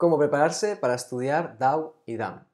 Cómo prepararse para estudiar DAO y DAM.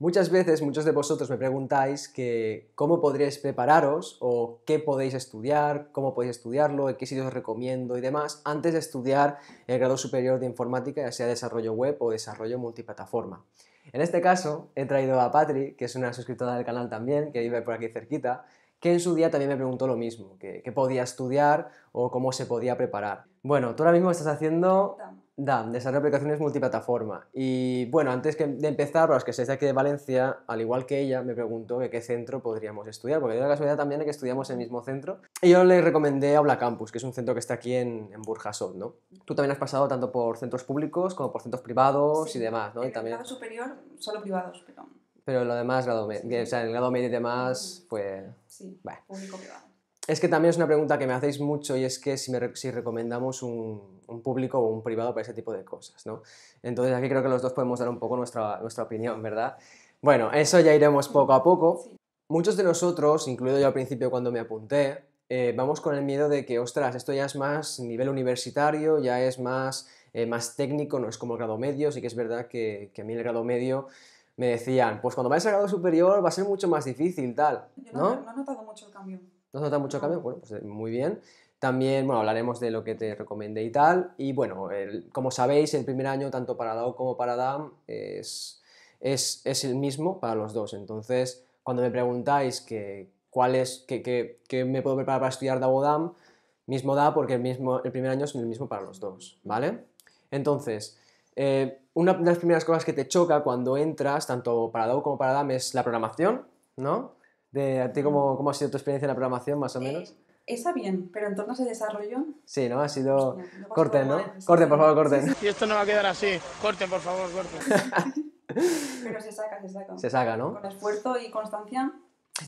Muchas veces muchos de vosotros me preguntáis que cómo podríais prepararos o qué podéis estudiar, cómo podéis estudiarlo, qué sitios os recomiendo y demás antes de estudiar el grado superior de informática, ya sea desarrollo web o desarrollo multiplataforma. En este caso he traído a Patri, que es una suscriptora del canal también, que vive por aquí cerquita, que en su día también me preguntó lo mismo, que, podía estudiar o cómo se podía preparar. Bueno, tú ahora mismo estás haciendo DAM, desarrollo de aplicaciones multiplataforma. Y bueno, antes de empezar, para los que seáis de aquí de Valencia, al igual que ella, me preguntó que qué centro podríamos estudiar, porque de la casualidad también es que estudiamos el mismo centro. Y yo le recomendé Aula Campus, que es un centro que está aquí en, en ¿no? Tú también has pasado tanto por centros públicos como por centros privados y demás, ¿no? El y también... superior, solo privados, pero pero lo demás, el grado medio y demás pues... Sí, bueno. privado. Es que también es una pregunta que me hacéis mucho y es que si, recomendamos un, público o un privado para ese tipo de cosas, ¿no? Entonces aquí creo que los dos podemos dar un poco nuestra, nuestra opinión, ¿verdad? Bueno, eso ya iremos poco a poco. Muchos de nosotros, incluido yo al principio cuando me apunté, eh, vamos con el miedo de que, ostras, esto ya es más nivel universitario, ya es más, eh, más técnico, no es como el grado medio, sí que es verdad que, que a mí el grado medio me decían, pues cuando vayas al grado superior va a ser mucho más difícil, tal. no, ¿no? no he notado mucho el cambio. ¿No has notado mucho el cambio? Bueno, pues eh, muy bien. También, bueno, hablaremos de lo que te recomendé y tal. Y bueno, como sabéis, el primer año, tanto para DAO como para DAM, es, es, el mismo para los dos. Entonces, cuando me preguntáis que, cuál es, que, me puedo preparar para estudiar DAO o DAM, mismo da porque el, mismo, el primer año es el mismo para los dos, ¿vale? Entonces, eh, una de las primeras cosas que te choca cuando entras, tanto para DAO como para DAM, es la programación, ¿no? De, ti cómo, cómo ha sido tu experiencia en la programación, más o eh, menos? esa bien, pero en torno a ese desarrollo... Sí, ¿no? Ha sido... corte corten, ¿no? corten, por favor, corten. Y esto no va a quedar así. Corten, por favor, corten. pero se saca, se saca. Se saca, ¿no? Con esfuerzo y constancia.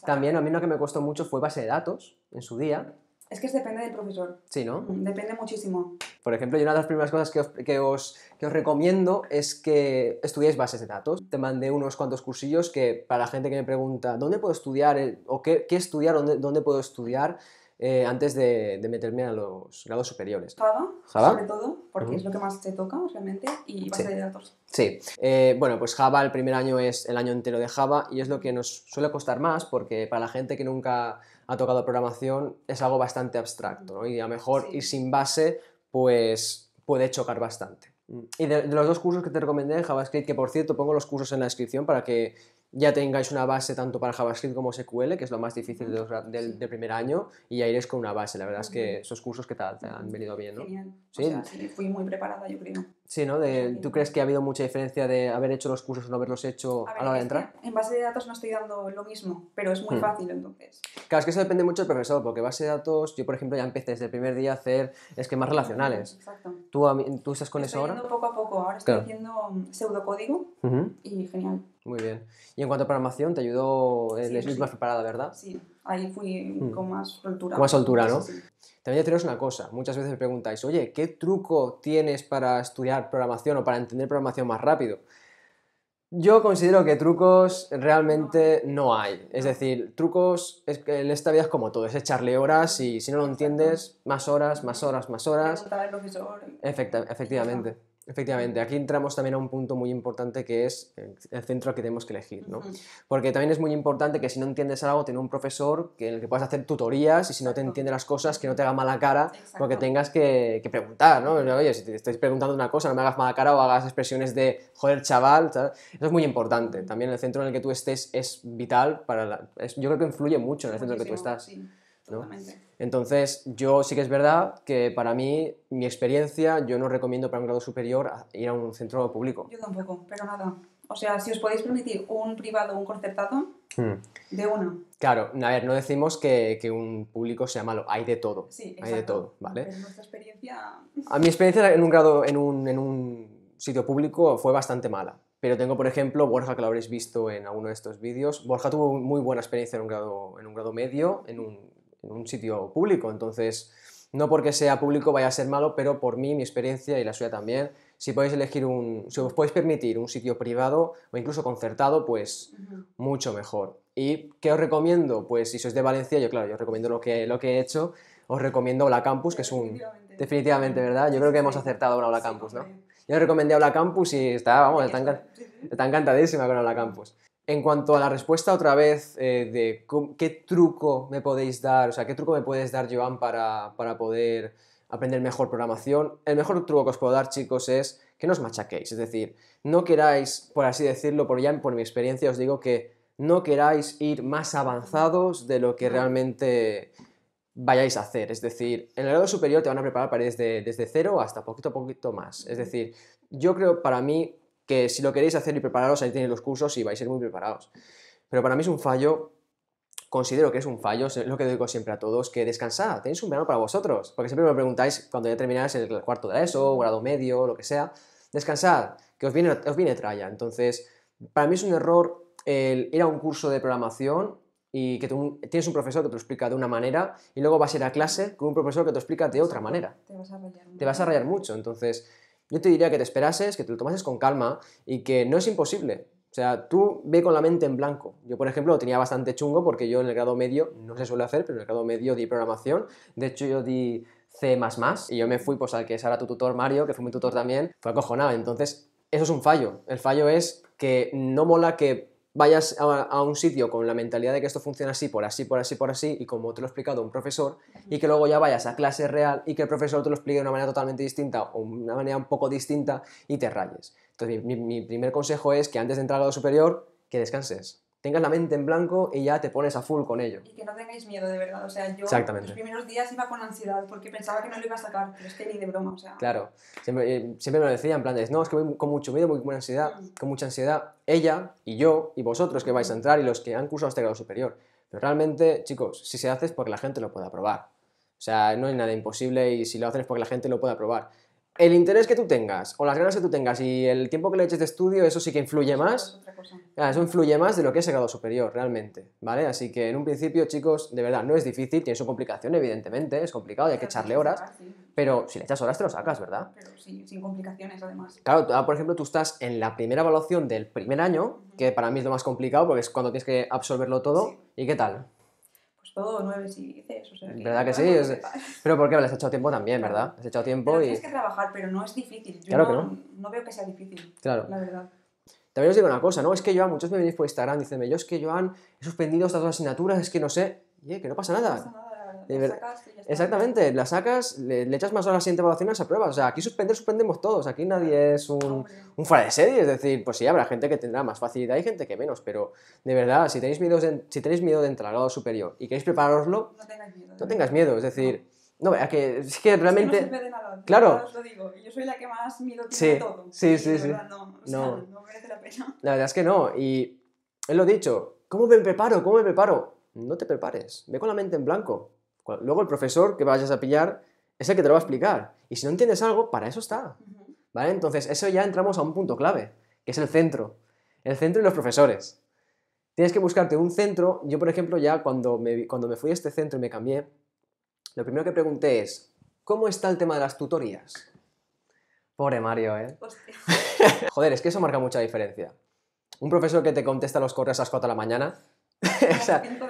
También a mí lo que me costó mucho fue base de datos en su día es que depende del profesor. Sí, ¿no? Mm, depende muchísimo. Por ejemplo, yo una de las primeras cosas que os, que os, recomiendo es que estudiéis bases de datos. Te mandé unos cuantos cursillos que para la gente que me pregunta, ¿dónde puedo estudiar? ¿O qué, estudiar? ¿Dónde, ¿Dónde puedo estudiar? Eh, antes de, meterme a los grados superiores. Java, sobre todo, porque es lo que más te toca realmente y base sí. de datos. Sí, eh, bueno, pues Java el primer año es el año entero de Java y es lo que nos suele costar más porque para la gente que nunca ha tocado programación es algo bastante abstracto y a lo mejor y ir sin base pues puede chocar bastante. Y de, los dos cursos que te recomendé, JavaScript, que por cierto pongo los cursos en la descripción para que ya tengáis una base tanto para JavaScript como SQL, que es lo más difícil del, primer año, y ya iréis con una base. La verdad es que esos cursos que tal te han venido bien, ¿no? ¿Sí? fui muy preparada, yo creo. Sí, ¿no? ¿Tú crees que ha habido mucha diferencia de haber hecho los cursos o no haberlos hecho a, la hora de entrar? En base de datos no estoy dando lo mismo, pero es muy hmm. fácil entonces. Claro, es que eso depende mucho del profesor, porque base de datos, yo por ejemplo ya empecé desde el primer día a hacer esquemas relacionales. Exacto. ¿Tú, tú estás con eso ahora? Estoy poco a poco, ahora estoy haciendo pseudocódigo y genial. Muy bien. Y en cuanto a programación, te ayudó, el sí. más preparada, ¿verdad? Sí, ahí fui mm. con más soltura. Con más soltura, ¿no? también También deciros una cosa, muchas veces me preguntáis, oye, ¿qué truco tienes para estudiar programación o para entender programación más rápido? Yo considero que trucos realmente no hay. Es decir, trucos es que en esta vida es como todo, es echarle horas y si no lo entiendes, más horas, más horas, más horas. profesor. efectivamente. Efectivamente, aquí entramos también a un punto muy importante que es el centro que tenemos que elegir, ¿no? Porque también es muy importante que si no entiendes algo, tener un profesor que, en el que puedas hacer tutorías y si no te entiende las cosas, que no te haga mala cara porque tengas que, preguntar, ¿no? Oye, si te estáis preguntando una cosa, no me hagas mala cara o hagas expresiones de joder, chaval, Eso es muy importante. También el centro en el que tú estés es vital para yo creo que influye mucho en el centro en el que tú estás. Entonces, yo sí que es verdad que para mí, mi experiencia, yo no recomiendo para un grado superior ir a un centro público. Yo tampoco, pero nada. O sea, si os podéis permitir un privado un concertado, hmm. de uno, Claro, a ver, no decimos que, un público sea malo, hay de todo. Hay de todo, ¿vale? Pero nuestra experiencia... A mi experiencia en un grado, en un, sitio público fue bastante mala. Pero tengo, por ejemplo, Borja, que lo habréis visto en alguno de estos vídeos. Borja tuvo muy buena experiencia en un grado, en un grado medio, en un en un sitio público. Entonces, no porque sea público vaya a ser malo, pero por mí, mi experiencia y la suya también, si podéis elegir os podéis permitir un sitio privado o incluso concertado, pues mucho mejor. ¿Y qué os recomiendo? Pues si sois de Valencia, yo claro, yo os recomiendo lo que, lo que he hecho, os recomiendo la Campus, que es un... Definitivamente, ¿verdad? Yo creo que hemos acertado con la Campus, ¿no? Yo recomendé la Campus y está, vamos, está, encantadísima con la Campus. En cuanto a la respuesta otra vez eh, de qué truco me podéis dar, o sea, qué truco me puedes dar, Joan, para, para poder aprender mejor programación, el mejor truco que os puedo dar, chicos, es que no os machaquéis. Es decir, no queráis, por así decirlo, por ya por mi experiencia os digo que no queráis ir más avanzados de lo que realmente vayáis a hacer. Es decir, en el grado superior te van a preparar para ir desde, desde cero hasta poquito a poquito más. Es decir, yo creo para mí que si lo queréis hacer y prepararos, ahí tenéis los cursos y vais a ir muy preparados. Pero para mí es un fallo, considero que es un fallo, es lo que digo siempre a todos, que descansad, tenéis un verano para vosotros, porque siempre me preguntáis cuando ya termináis el cuarto de eso ESO, grado medio, lo que sea, descansad, que os viene, os viene tralla. Entonces, para mí es un error el ir a un curso de programación y que tienes un profesor que te lo explica de una manera y luego vas a ir a clase con un profesor que te explica de otra manera. Te vas a rayar mucho. Te vas a rayar mucho. Entonces, yo te diría que te esperases, que te lo tomases con calma y que no es imposible. O sea, tú ve con la mente en blanco. Yo, por ejemplo, lo tenía bastante chungo porque yo en el grado medio, no se suele hacer, pero en el grado medio di programación. De hecho, yo di C++ y yo me fui pues al que es ahora tu tutor Mario, que fue mi tutor también, fue acojonado. Entonces, eso es un fallo. El fallo es que no mola que vayas a, un sitio con la mentalidad de que esto funciona así, por así, por así, por así, y como te lo ha explicado un profesor, y que luego ya vayas a clase real y que el profesor te lo explique de una manera totalmente distinta o una manera un poco distinta y te rayes. Entonces, mi, mi primer consejo es que antes de entrar a grado superior, que descanses tengas la mente en blanco y ya te pones a full con ello. Y que no tengáis miedo, de verdad. O sea, yo los primeros días iba con ansiedad porque pensaba que no lo iba a sacar, pero es que ni de broma, o sea. Claro, siempre, eh, siempre me lo decían, en plan, no, es que voy con mucho miedo, voy con ansiedad, mm. con mucha ansiedad, ella y yo y vosotros que vais a entrar y los que han cursado este grado superior. Pero realmente, chicos, si se hace es porque la gente lo pueda probar. O sea, no hay nada imposible y si lo hacen es porque la gente lo pueda probar el interés que tú tengas o las ganas que tú tengas y el tiempo que le eches de estudio, eso sí que influye más. Ah, eso influye más de lo que es el grado superior, realmente, ¿vale? Así que en un principio, chicos, de verdad, no es difícil, tiene su complicación, evidentemente, es complicado, hay que echarle horas, pero si le echas horas te lo sacas, ¿verdad? Pero sin, complicaciones, además. Claro, ah, por ejemplo, tú estás en la primera evaluación del primer año, que para mí es lo más complicado porque es cuando tienes que absorberlo todo, ¿y qué tal? Pues, todo nueve si dices. O ¿Verdad que sí? pero porque le has echado tiempo también, ¿verdad? Has echado tiempo y... Tienes que trabajar, pero no es difícil. claro no, que no. no veo que sea difícil, claro. la verdad. También os digo una cosa, ¿no? Es que a muchos me venís por Instagram, dicenme yo es que yo he suspendido estas dos asignaturas, es que no sé, eh, que no pasa nada. No pasa nada de Exactamente, la sacas, le, echas más horas siguiente evaluación a esa prueba. O sea, aquí suspender, suspendemos todos. Aquí nadie es un, un fuera de serie. Es decir, pues sí, habrá gente que tendrá más facilidad y gente que menos. Pero de verdad, si tenéis miedo de, si tenéis miedo de entrar al lado superior y queréis prepararoslo, no tengas miedo. No miedo. Es decir. No, que es que realmente. claro. Yo soy la que más miedo tiene sí, todo. Sí, sí, sí. Verdad, no, no. no merece la pena. La verdad es que no. Y es lo dicho. ¿Cómo me preparo? ¿Cómo me preparo? No te prepares. Ve con la mente en blanco. Luego el profesor que vayas a pillar es el que te lo va a explicar. Y si no entiendes algo, para eso está. ¿Vale? Entonces, eso ya entramos a un punto clave, que es el centro. El centro y los profesores. Tienes que buscarte un centro. Yo, por ejemplo, ya cuando me, cuando me fui a este centro y me cambié, lo primero que pregunté es, ¿cómo está el tema de las tutorías? Pobre Mario, ¿eh? Joder, es que eso marca mucha diferencia. Un profesor que te contesta los correos a las 4 de la mañana las a las 5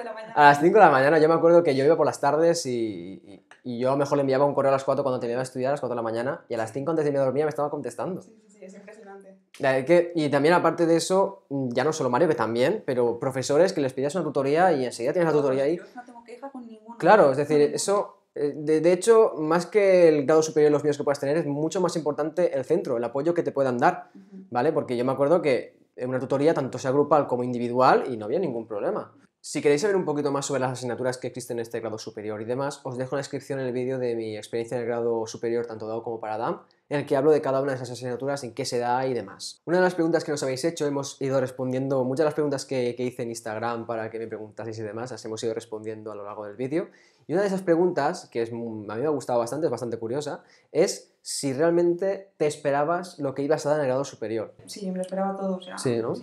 de la mañana. Yo me acuerdo que yo iba por las tardes y, yo a lo mejor le enviaba un correo a las 4 cuando tenía de estudiar, a las 4 de la mañana, y a las 5 antes de irme a dormir me estaba contestando. Sí, sí, es impresionante. Que, y también aparte de eso, ya no solo Mario, que también, pero profesores que les pidas una tutoría y enseguida tienes la tutoría ahí. Claro, es decir, eso... Eh, de, hecho, más que el grado superior de los míos que puedas tener, es mucho más importante el centro, el apoyo que te puedan dar, ¿vale? Porque yo me acuerdo que una tutoría tanto sea grupal como individual y no había ningún problema. Si queréis saber un poquito más sobre las asignaturas que existen en este grado superior y demás, os dejo en la descripción el vídeo de mi experiencia en el grado superior, tanto dado como para DAM, en el que hablo de cada una de esas asignaturas, en qué se da y demás. Una de las preguntas que nos habéis hecho, hemos ido respondiendo muchas de las preguntas que, que hice en Instagram para que me preguntaseis y demás, las hemos ido respondiendo a lo largo del vídeo. Y una de esas preguntas, que a mí me ha gustado bastante, es bastante curiosa, es si realmente te esperabas lo que ibas a dar en el grado superior. Sí, me lo esperaba todo, o Sí, ¿no?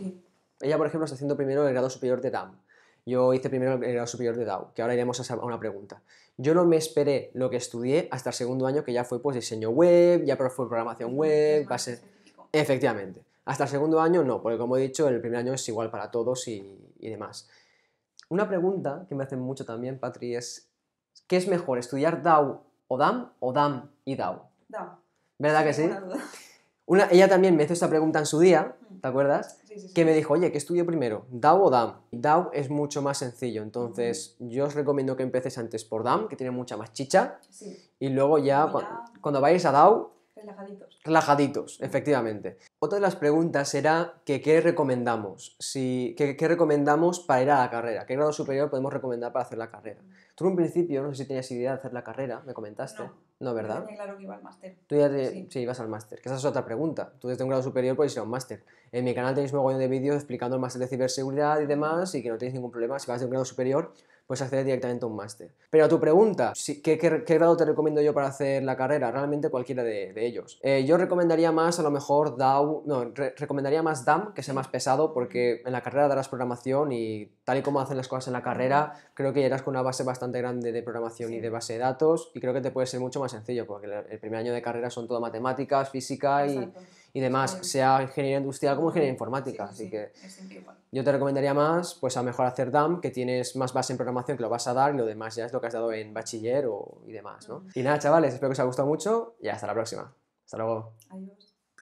Ella, por ejemplo, está haciendo primero el grado superior de DAM. Yo hice primero el grado superior de DAO, que ahora iremos a una pregunta. Yo no me esperé lo que estudié hasta el segundo año, que ya fue pues diseño web, ya fue programación web, va a ser... Efectivamente. Hasta el segundo año no, porque como he dicho, el primer año es igual para todos y, y demás. Una pregunta que me hacen mucho también, Patri, es ¿Qué es mejor, estudiar DAO o DAM o DAM y DAO? DAO. ¿Verdad que sí? ella también me hizo esta pregunta en su día, mm. ¿te acuerdas? que me dijo, oye, ¿qué estudio primero? DAO o DAM. DAO es mucho más sencillo, entonces yo os recomiendo que empecéis antes por DAM, que tiene mucha más chicha, y luego ya, cuando vayáis a DAO... Relajaditos. Relajaditos, efectivamente. Otra de las preguntas era que qué recomendamos, si, recomendamos para ir a la carrera, qué grado superior podemos recomendar para hacer la carrera. Tú en principio, no sé si tenías idea de hacer la carrera, me comentaste. No, ¿verdad? Tenía claro que iba al máster. Tú ya te, sí. ibas al máster, que esa es otra pregunta. Tú desde un grado superior puedes ir a un máster. En mi canal tenéis un montón de vídeos explicando el máster de ciberseguridad y demás, y que no tenéis ningún problema si vas de un grado superior pues acceder directamente a un máster. Pero a tu pregunta, ¿qué, qué, grado te recomiendo yo para hacer la carrera? Realmente cualquiera de, ellos. Eh, yo recomendaría más, a lo mejor, DAO, no, recomendaría más DAM, que sea más pesado, porque en la carrera darás programación y tal y como hacen las cosas en la carrera, creo que llegarás con una base bastante grande de programación y de base de datos y creo que te puede ser mucho más sencillo, porque el primer año de carrera son todo matemáticas, física y y demás, sea ingeniería industrial como ingeniería informática. así que yo te recomendaría más, pues a mejor hacer DAM, que tienes más base en programación que lo vas a dar y lo demás ya es lo que has dado en bachiller o, y demás, ¿no? Y nada, chavales, espero que os haya gustado mucho y hasta la próxima. Hasta luego. Adiós.